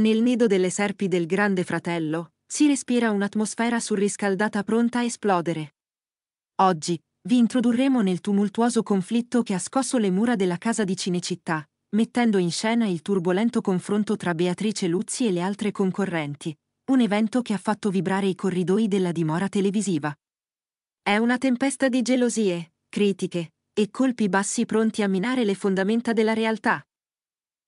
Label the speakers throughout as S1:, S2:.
S1: Nel nido delle serpi del Grande Fratello si respira un'atmosfera surriscaldata pronta a esplodere. Oggi vi introdurremo nel tumultuoso conflitto che ha scosso le mura della casa di Cinecittà, mettendo in scena il turbolento confronto tra Beatrice Luzzi e le altre concorrenti, un evento che ha fatto vibrare i corridoi della dimora televisiva. È una tempesta di gelosie, critiche e colpi bassi pronti a minare le fondamenta della realtà.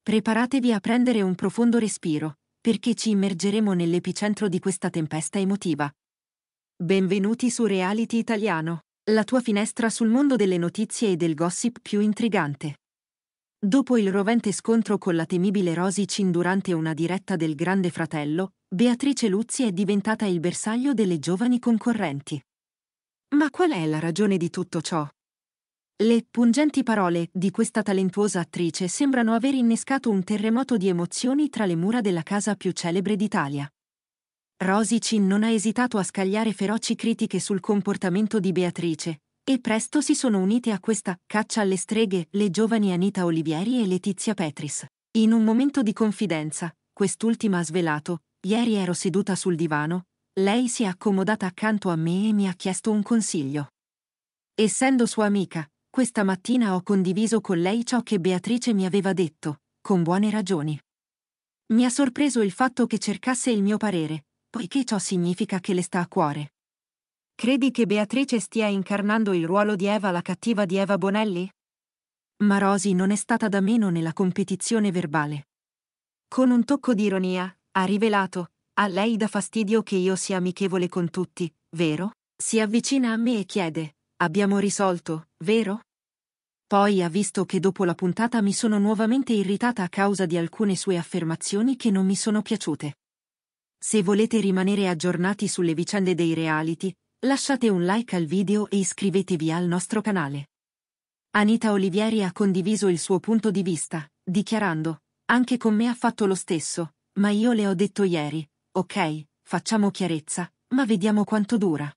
S1: Preparatevi a prendere un profondo respiro, perché ci immergeremo nell'epicentro di questa tempesta emotiva. Benvenuti su Reality Italiano, la tua finestra sul mondo delle notizie e del gossip più intrigante. Dopo il rovente scontro con la temibile Rosicin durante una diretta del Grande Fratello, Beatrice Luzzi è diventata il bersaglio delle giovani concorrenti. Ma qual è la ragione di tutto ciò? Le pungenti parole di questa talentuosa attrice sembrano aver innescato un terremoto di emozioni tra le mura della casa più celebre d'Italia. Rosici non ha esitato a scagliare feroci critiche sul comportamento di Beatrice, e presto si sono unite a questa caccia alle streghe le giovani Anita Olivieri e Letizia Petris. In un momento di confidenza, quest'ultima ha svelato, ieri ero seduta sul divano, lei si è accomodata accanto a me e mi ha chiesto un consiglio. Essendo sua amica, questa mattina ho condiviso con lei ciò che Beatrice mi aveva detto, con buone ragioni. Mi ha sorpreso il fatto che cercasse il mio parere, poiché ciò significa che le sta a cuore. Credi che Beatrice stia incarnando il ruolo di Eva la cattiva di Eva Bonelli? Ma Rosy non è stata da meno nella competizione verbale. Con un tocco di ironia, ha rivelato, a lei dà fastidio che io sia amichevole con tutti, vero? Si avvicina a me e chiede, Abbiamo risolto, vero? Poi ha visto che dopo la puntata mi sono nuovamente irritata a causa di alcune sue affermazioni che non mi sono piaciute. Se volete rimanere aggiornati sulle vicende dei reality, lasciate un like al video e iscrivetevi al nostro canale. Anita Olivieri ha condiviso il suo punto di vista, dichiarando, anche con me ha fatto lo stesso, ma io le ho detto ieri, ok, facciamo chiarezza, ma vediamo quanto dura.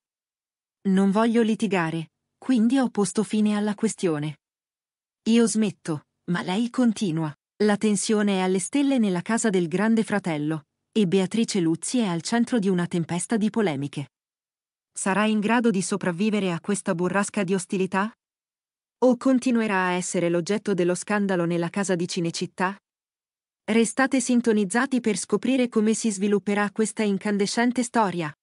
S1: Non voglio litigare, quindi ho posto fine alla questione. Io smetto, ma lei continua. La tensione è alle stelle nella casa del grande fratello, e Beatrice Luzzi è al centro di una tempesta di polemiche. Sarà in grado di sopravvivere a questa burrasca di ostilità? O continuerà a essere l'oggetto dello scandalo nella casa di Cinecittà? Restate sintonizzati per scoprire come si svilupperà questa incandescente storia.